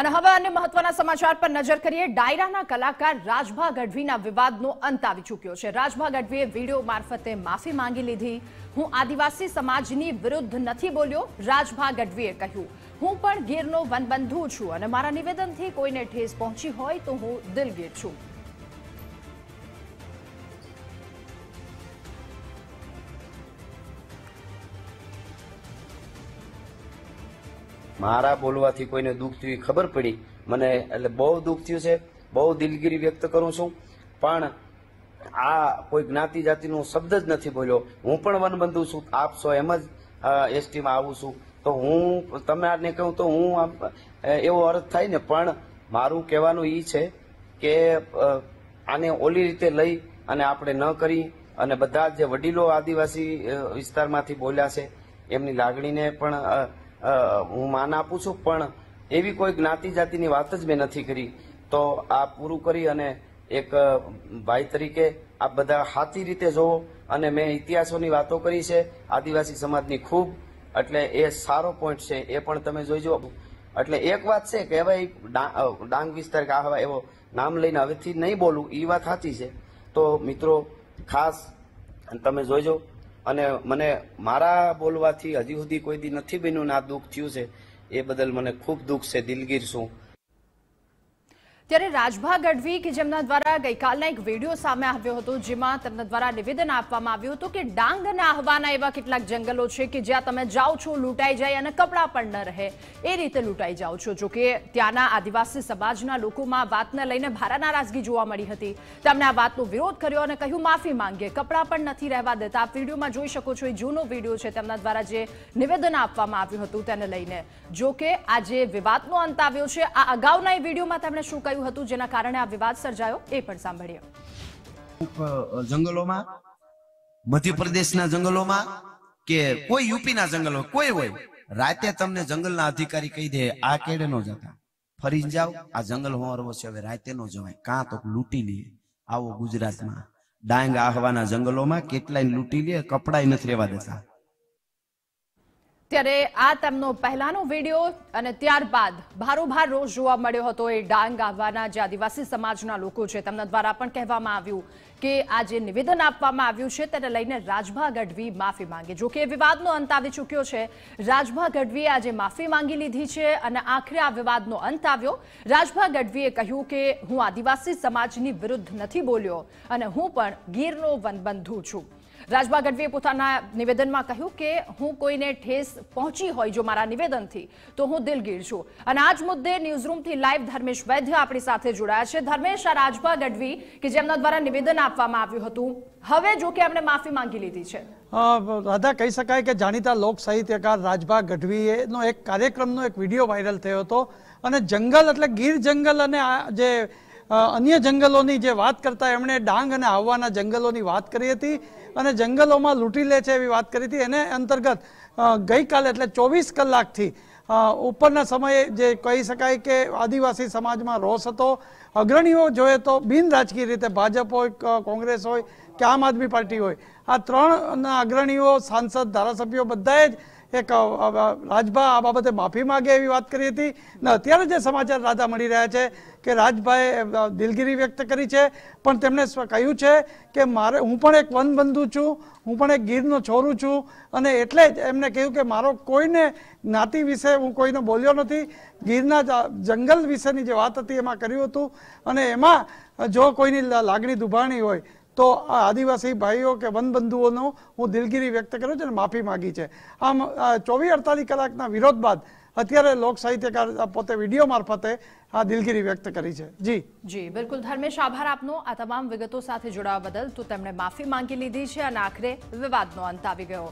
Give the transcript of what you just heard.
અને હવે અન્ય મહત્વના સમાચાર પર નજર કરીએ ડાયરાના કલાકાર રાજભા ગઢવીના વિવાદનો અંત આવી ચૂક્યો છે રાજભા ગઢવીએ વિડીયો મારફતે માફી માંગી લીધી હું આદિવાસી સમાજની વિરુદ્ધ નથી બોલ્યો રાજભા ગઢવીએ કહ્યું હું પણ ગીરનો વનબંધુ છું અને મારા નિવેદનથી કોઈને ઠેસ પહોંચી હોય તો હું દિલગીર છું મારા બોલવાથી કોઈને દુઃખ થયું ખબર પડી મને એટલે બહુ દુઃખ થયું છે બહુ દિલગીરી વ્યક્ત કરું છું પણ આ કોઈ જ્ઞાતિ જાતિનો શબ્દ જ નથી બોલ્યો હું પણ વનબંધુ છું આપશો એમ જ એસટીમાં આવું છું તો હું તમે આને કહું તો હું એવો અર્થ થાય ને પણ મારું કહેવાનું એ છે કે આને ઓલી રીતે લઈ અને આપણે ન કરી અને બધા જે વડીલો આદિવાસી વિસ્તારમાંથી બોલ્યા છે એમની લાગણીને પણ હું માન આપું છું પણ એવી કોઈ જ્ઞાતિ જાતિની વાત જ મેં નથી કરી તો આ પૂરું કરી અને એક ભાઈ તરીકે આ બધા હાથી રીતે જોવો અને મેં ઇતિહાસોની વાતો કરી છે આદિવાસી સમાજની ખૂબ એટલે એ સારો પોઈન્ટ છે એ પણ તમે જોઈજો એટલે એક વાત છે કે ભાઈ ડાંગ વિસ્તાર કે આવા એવો નામ લઈને હવેથી નહીં બોલું એ વાત સાચી છે તો મિત્રો ખાસ તમે જોઈજો અને મને મારા બોલવાથી હજી સુધી કોઈ દી નથી બન્યું ને આ દુઃખ થયું છે એ બદલ મને ખૂબ દુઃખ છે દિલગીર છું ત્યારે રાજભા ગઢવી કે જેમના દ્વારા ગઈકાલના એક વિડીયો સામે આવ્યો હતો જેમાં તેમના દ્વારા નિવેદન આપવામાં આવ્યું હતું કે ડાંગ અને આહવાના એવા કેટલાક જંગલો છે કે જ્યાં તમે જાઓ છો લૂંટાઈ જાય અને કપડાં પણ ન રહે એ રીતે લૂંટાઈ જાઓ છો જોકે ત્યાંના આદિવાસી સમાજના લોકોમાં વાતને લઈને ભારે નારાજગી જોવા મળી હતી તેમણે આ વાતનો વિરોધ કર્યો અને કહ્યું માફી માંગીએ કપડાં પણ નથી રહેવા દેતા આ વિડીયોમાં જોઈ શકો છો એ જૂનો વિડીયો છે તેમના દ્વારા જે નિવેદન આપવામાં આવ્યું હતું તેને લઈને જોકે આ જે વિવાદનો અંત આવ્યો છે આ અગાઉના એ વિડીયોમાં તેમણે શું કહ્યું થયું હતું જેના કારણે આ વિવાદ સર્જાયો એ પણ સાંભળ્યો જંગલોમાં મધ્યપ્રદેશના જંગલોમાં કે કોઈ યુપીના જંગલો કોઈ હોય રાતે તમને જંગલના અધિકારી કહી દે આ કેડે નો જતા ફરી જાઓ આ જંગલ હોવારો છે હવે રાતે નો જવાય કાં તો લૂંટી લે આવો ગુજરાતમાં ડાંગ આહવાના જંગલોમાં કેટલાય લૂંટી લે કપડાય નથી રહેવા દેતા ત્યારે આ તેમનો પહેલાનો વિડીયો અને ત્યારબાદ ભારોભાર રોષ જોવા મળ્યો હતો એ ડાંગ આવવાના જે આદિવાસી સમાજના લોકો છે તેમના દ્વારા પણ કહેવામાં આવ્યું કે આ જે નિવેદન આપવામાં આવ્યું છે તેને લઈને રાજભા ગઢવી માફી માંગે જો કે વિવાદનો અંત આવી ચૂક્યો છે રાજભા ગઢવીએ આજે માફી માંગી લીધી છે અને આખરે આ વિવાદનો અંત આવ્યો રાજભા ગઢવીએ કહ્યું કે હું આદિવાસી સમાજની વિરુદ્ધ નથી બોલ્યો અને હું પણ ગીરનો વનબંધુ છું રાજભા ગઢવીએ પોતાના નિવેદનમાં કહ્યું કે હું કોઈને ઠેસ પહોંચી હોય જો મારા નિવેદનથી તો હું દિલગીર છું અને આ જ મુદ્દે ન્યૂઝરૂમથી લાઈવ ધર્મેશ વૈદ્ય આપણી સાથે જોડાયા છે ધર્મેશ આ રાજભા ગઢવી કે જેમના દ્વારા નિવેદન આપવામાં આવ્યું હતું હવે જો કે એમણે માફી માંગી લીધી છે રાધા કહી શકાય કે જાણીતા લોક સાહિત્યકાર રાજભા ગઢવીએનો એક કાર્યક્રમનો એક વિડીયો વાયરલ થયો હતો અને જંગલ એટલે ગીર જંગલ અને આ જે અન્ય જંગલોની જે વાત કરતા એમણે ડાંગ અને આવવાના જંગલોની વાત કરી હતી અને જંગલોમાં લૂંટી લે છે એવી વાત કરી હતી એને અંતર્ગત ગઈકાલે એટલે ચોવીસ કલાકથી ઉપરના સમયે જે કહી શકાય કે આદિવાસી સમાજમાં રોષ હતો અગ્રણીઓ જોઈએ તો બિન રાજકીય રીતે ભાજપ હોય કોંગ્રેસ હોય કે આમ આદમી પાર્ટી હોય આ ત્રણના અગ્રણીઓ સાંસદ ધારાસભ્યો બધાએ જ એક રાજભા આ બાબતે માફી માગે એવી વાત કરી હતી ને અત્યારે જે સમાચાર રાજા મળી રહ્યા છે કે રાજભાઈએ દિલગીરી વ્યક્ત કરી છે પણ તેમણે કહ્યું છે કે મારે હું પણ એક વનબંધુ છું હું પણ એક ગીરનો છોરું છું અને એટલે જ એમને કહ્યું કે મારો કોઈને જ્ઞાતિ વિશે હું કોઈને બોલ્યો નથી ગીરના જંગલ વિશેની જે વાત હતી એમાં કર્યું હતું અને એમાં જો કોઈની લાગણી દુભાણી હોય તો આદિવાસી ભાઈઓ કે વનબંધુઓનો હું દિલગીરી વ્યક્ત કરું છું અને માફી માગી છે આમ ચોવીસ અડતાલીસ કલાકના વિરોધ બાદ અત્યારે લોક સાહિત્યકાર પોતે વિડીયો મારફતે આ દિલગીરી વ્યક્ત કરી છે જી જી બિલકુલ ધર્મેશ આભાર આપનો આ તમામ વિગતો સાથે જોડાવા બદલ તો તેમણે માફી માંગી લીધી છે અને આખરે વિવાદનો અંત આવી ગયો